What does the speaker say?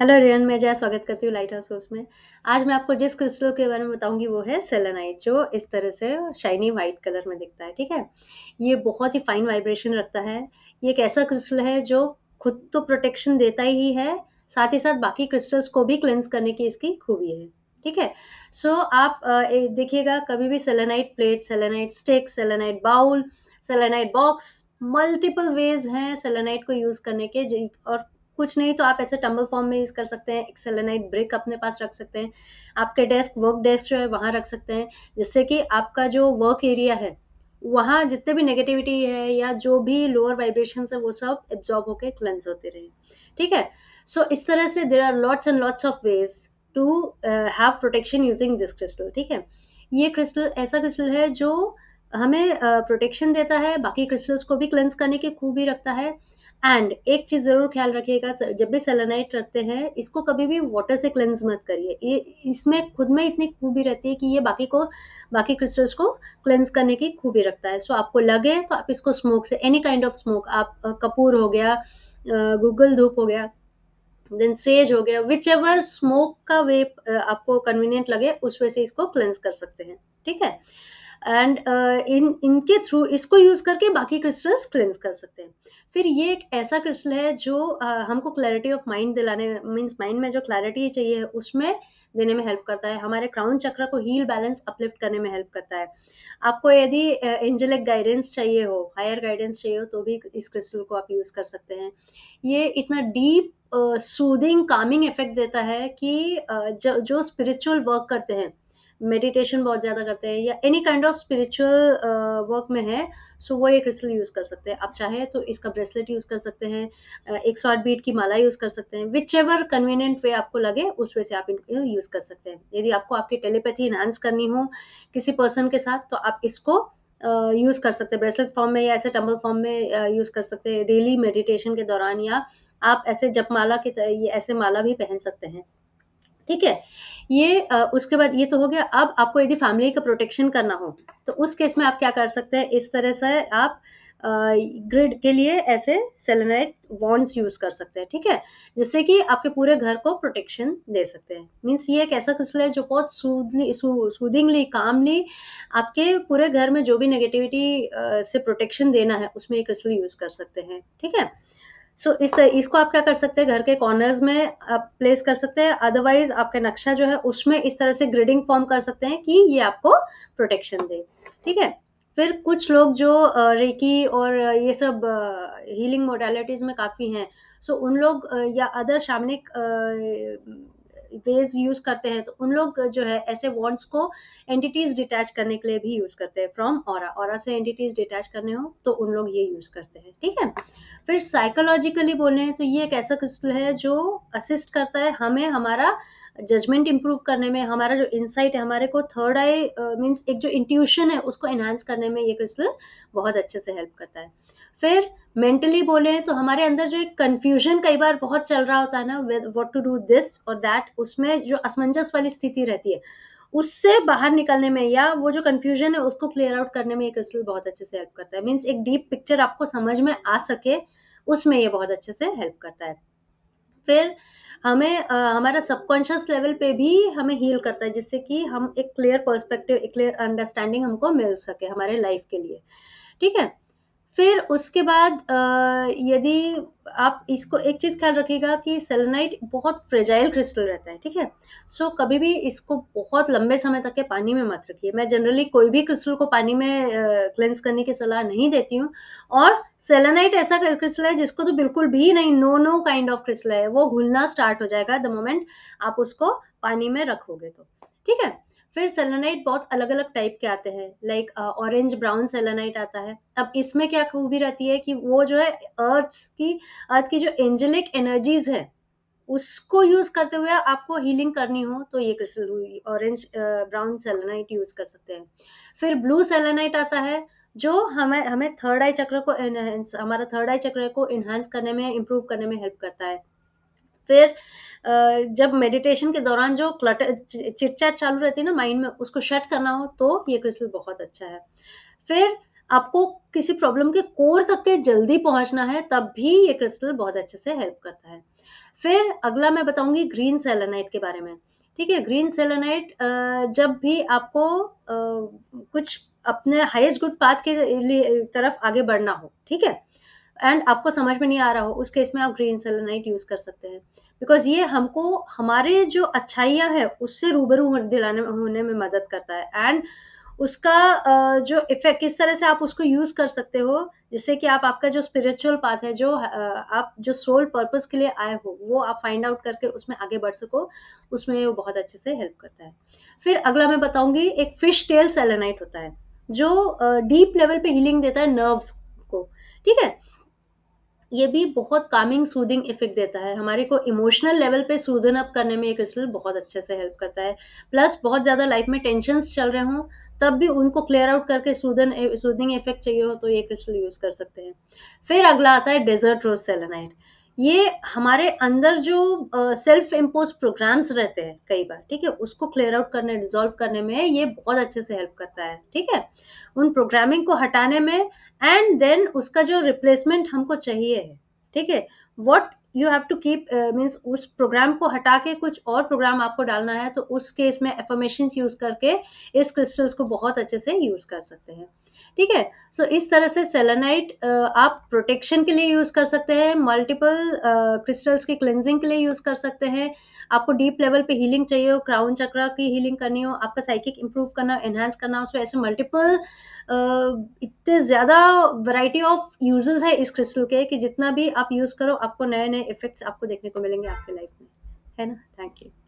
hello rayon मैं जय स्वागत करती हूँ लाइट हाउस कोर्स में आज मैं आपको जिस क्रिस्टल के बारे में बताऊंगी वो है सेलेनाइट जो इस तरह से शाइनी वाइट कलर में दिखता है ठीक है ये बहुत ही फाइन वाइब्रेशन रखता है ये एक ऐसा क्रिस्टल है जो खुद तो प्रोटेक्शन देता ही है साथ ही साथ बाकी क्रिस्टल्स को भी क्लेंस करने की इसकी खूबी है ठीक है सो so, आप देखिएगा कभी भी selenite plate selenite stick selenite bowl selenite box multiple ways हैं सेलेनाइट को यूज़ करने के और कुछ नहीं तो आप ऐसे टम्बल फॉर्म में यूज कर सकते हैं एक्सेलेनाइट ब्रिक अपने पास रख सकते हैं आपके डेस्क वर्क डेस्क जो है वहां रख सकते हैं जिससे कि आपका जो वर्क एरिया है वहां जितने भी नेगेटिविटी है या जो भी लोअर वाइब्रेशन है वो सब एब्जॉर्ब होकर क्लेंस होते रहे ठीक है सो so, इस तरह से there are lots and lots of ways to have protection using this crystal ठीक है ये क्रिस्टल ऐसा क्रिस्टल है जो हमें प्रोटेक्शन uh, देता है बाकी क्रिस्टल्स को भी क्लेंस करने की खूबी रखता है एंड एक चीज जरूर ख्याल रखिएगा जब भी सेलेनाइट रखते हैं इसको कभी भी वाटर से क्लेंस मत करिए ये इसमें खुद में इतनी खूबी रहती है कि ये बाकी को बाकी क्रिस्टल्स को क्लेंस करने की खूबी रखता है सो so, आपको लगे तो आप इसको स्मोक से एनी काइंड ऑफ स्मोक आप कपूर हो गया गूगल धूप हो गया देन सेज हो गया विच एवर स्मोक का वे आपको कन्वीनियंट लगे उस वे से इसको क्लेंस कर सकते हैं ठीक है एंड इन uh, इनके थ्रू इसको यूज़ करके बाकी क्रिस्टल्स क्लेंस कर सकते हैं फिर ये एक ऐसा क्रिस्टल है जो uh, हमको क्लैरिटी ऑफ माइंड दिलाने मीन्स माइंड में जो क्लैरिटी चाहिए उसमें देने में हेल्प करता है हमारे क्राउन चक्र को हील बैलेंस अपलिफ्ट करने में हेल्प करता है आपको यदि एंजेलिक uh, गाइडेंस चाहिए हो हायर गाइडेंस चाहिए हो तो भी इस क्रिस्टल को आप यूज़ कर सकते हैं ये इतना डीप सूदिंग कामिंग इफेक्ट देता है कि uh, जो स्पिरिचुअल वर्क करते हैं मेडिटेशन बहुत ज़्यादा करते हैं या any kind of spiritual work में है सो so वो ये क्रिस्टल यूज़ कर सकते हैं आप चाहे तो इसका ब्रेसलेट यूज़ कर सकते हैं uh, एक सौ बीट की माला यूज़ कर सकते हैं विच एवर कन्वीनियंट वे आपको लगे उस वे से आप इनको यूज़ कर सकते हैं यदि आपको आपकी टेलीपैथी इनहांस करनी हो किसी पर्सन के साथ तो आप इसको यूज़ uh, कर सकते हैं ब्रेसलेट फॉर्म में या ऐसे टम्बल फॉर्म में यूज़ uh, कर सकते हैं डेली मेडिटेशन के दौरान या आप ऐसे जपमाला के ऐसे माला भी पहन सकते हैं ठीक है ये आ, उसके बाद ये तो हो गया अब आपको यदि फैमिली का प्रोटेक्शन करना हो तो उस केस में आप क्या कर सकते हैं इस तरह से आप ग्रिड के लिए ऐसे सेलेनाइट वॉन्ड्स यूज कर सकते हैं ठीक है जिससे कि आपके पूरे घर को प्रोटेक्शन दे सकते हैं मीन्स ये एक ऐसा क्रिस्टल है जो बहुत सूदिंगली कामली आपके पूरे घर में जो भी नेगेटिविटी से प्रोटेक्शन देना है उसमें ये क्रिस्टल यूज कर सकते हैं ठीक है सो so, इस इसको आप क्या कर सकते हैं घर के कॉर्नर्स में आप प्लेस कर सकते हैं अदरवाइज आपका नक्शा जो है उसमें इस तरह से ग्रिडिंग फॉर्म कर सकते हैं कि ये आपको प्रोटेक्शन दे ठीक है फिर कुछ लोग जो रेकी और ये सब हीलिंग मोडालिटीज में काफ़ी हैं सो so, उन लोग या अदर शामनिक वेज यूज करते हैं तो उन लोग जो है ऐसे वर्ड्स को एंटिटीज डिटैच करने के लिए भी यूज करते हैं फ्रॉम और और से एंटिटीज डिटैच करने हो तो उन लोग ये यूज करते हैं ठीक है फिर साइकोलॉजिकली बोले तो ये एक ऐसा क्रिस्टल है जो असिस्ट करता है हमें हमारा जजमेंट इम्प्रूव करने में हमारा जो इंसाइट है हमारे को थर्ड आई मीन्स एक जो इंट्यूशन है उसको एनहांस करने में ये क्रिस्टल बहुत अच्छे से हेल्प करता है फिर मेंटली बोले तो हमारे अंदर जो एक कन्फ्यूजन कई बार बहुत चल रहा होता है ना व्हाट टू डू दिस और दैट उसमें जो असमंजस वाली स्थिति रहती है उससे बाहर निकलने में या वो जो कन्फ्यूजन है उसको क्लियर आउट करने में ये क्रिस्टल बहुत अच्छे से हेल्प करता है मीन्स एक डीप पिक्चर आपको समझ में आ सके उसमें ये बहुत अच्छे से हेल्प करता है फिर हमें आ, हमारा सबकॉन्शियस लेवल पे भी हमें हील करता है जिससे कि हम एक क्लियर पर्सपेक्टिव एक क्लियर अंडरस्टैंडिंग हमको मिल सके हमारे लाइफ के लिए ठीक है फिर उसके बाद यदि आप इसको एक चीज़ ख्याल रखिएगा कि सेलेनाइट बहुत फ्रेजाइल क्रिस्टल रहता है ठीक है सो so, कभी भी इसको बहुत लंबे समय तक के पानी में मत रखिए मैं जनरली कोई भी क्रिस्टल को पानी में क्लेंस करने की सलाह नहीं देती हूँ और सेलेनाइट ऐसा क्रिस्टल है जिसको तो बिल्कुल भी नहीं no no kind of crystal है वो घुलना स्टार्ट हो जाएगा द मोमेंट आप उसको पानी में रखोगे तो ठीक है फिर सेलेनाइट बहुत अलग अलग टाइप के आते हैं लाइक ऑरेंज ब्राउन सेलेनाइट आता है अब इसमें क्या खूबी रहती है कि वो जो है अर्थ की अर्थ की जो एंजेलिक एनर्जीज है उसको यूज करते हुए आपको हीलिंग करनी हो तो ये crystal orange brown selenite use कर सकते हैं फिर ब्लू सेलेनाइट आता है जो हमें हमें थर्ड आई चक्र को हमारा थर्ड आई चक्र को इन्हांस करने में इम्प्रूव करने में हेल्प करता है फिर जब मेडिटेशन के दौरान जो क्लटर चिटचैट चालू रहती है ना माइंड में उसको शट करना हो तो ये क्रिस्टल बहुत अच्छा है फिर आपको किसी प्रॉब्लम के कोर तक के जल्दी पहुंचना है तब भी ये क्रिस्टल बहुत अच्छे से हेल्प करता है फिर अगला मैं बताऊंगी ग्रीन सेलेनाइट के बारे में ठीक है ग्रीन सेलेनाइट जब भी आपको कुछ अपने हाईएस्ट गुड पाथ के तरफ आगे बढ़ना हो ठीक है एंड आपको समझ में नहीं आ रहा हो उस केस में आप ग्रीन सेलेनाइट यूज कर सकते हैं बिकॉज ये हमको हमारे जो अच्छाइयाँ हैं उससे रूबरू दिलाने होने में मदद करता है एंड उसका जो इफेक्ट किस तरह से आप उसको यूज कर सकते हो जिससे कि आप आपका जो स्पिरिचुअल पाथ है जो आप जो सोल पर्पस के लिए आए हो वो आप फाइंड आउट करके उसमें आगे बढ़ सको उसमें वो बहुत अच्छे से हेल्प करता है फिर अगला मैं बताऊंगी एक फिश टेल सेलेनाइट होता है जो डीप लेवल पे हीलिंग देता है नर्व्स को ठीक है ये भी बहुत कामिंग सूदिंग इफेक्ट देता है हमारे को इमोशनल लेवल पे सूदन अप करने में ये क्रिस्टल बहुत अच्छे से हेल्प करता है प्लस बहुत ज़्यादा लाइफ में टेंशन चल रहे हों तब भी उनको क्लियर आउट करके सूदन सूदिंग इफेक्ट चाहिए हो तो ये क्रिस्टल यूज़ कर सकते हैं फिर अगला आता है डेजर्ट रोज सेलेनाइट ये हमारे अंदर जो सेल्फ इम्पोज प्रोग्राम्स रहते हैं कई बार ठीक है उसको क्लियर आउट करने डिजोल्व करने में ये बहुत अच्छे से हेल्प करता है ठीक है उन प्रोग्रामिंग को हटाने में एंड देन उसका जो रिप्लेसमेंट हमको चाहिए है ठीक है what you have to keep means उस प्रोग्राम को हटा के कुछ और प्रोग्राम आपको डालना है तो उस केस में एफर्मेशन यूज करके इस क्रिस्टल्स को बहुत अच्छे से यूज कर सकते हैं ठीक है सो इस तरह से सेलेनाइट uh, आप प्रोटेक्शन के लिए यूज कर सकते हैं मल्टीपल क्रिस्टल्स की क्लेंजिंग के लिए यूज कर सकते हैं आपको डीप लेवल पे हीलिंग चाहिए हो क्राउन चक्र की हीलिंग करनी हो आपका साइकिक इंप्रूव करना हो एनहांस करना हो उसमें ऐसे मल्टीपल uh, इतने ज़्यादा वैरायटी ऑफ यूजेस है इस क्रिस्टल के कि जितना भी आप यूज़ करो आपको नए नए इफेक्ट्स आपको देखने को मिलेंगे आपके लाइफ में है ना थैंक यू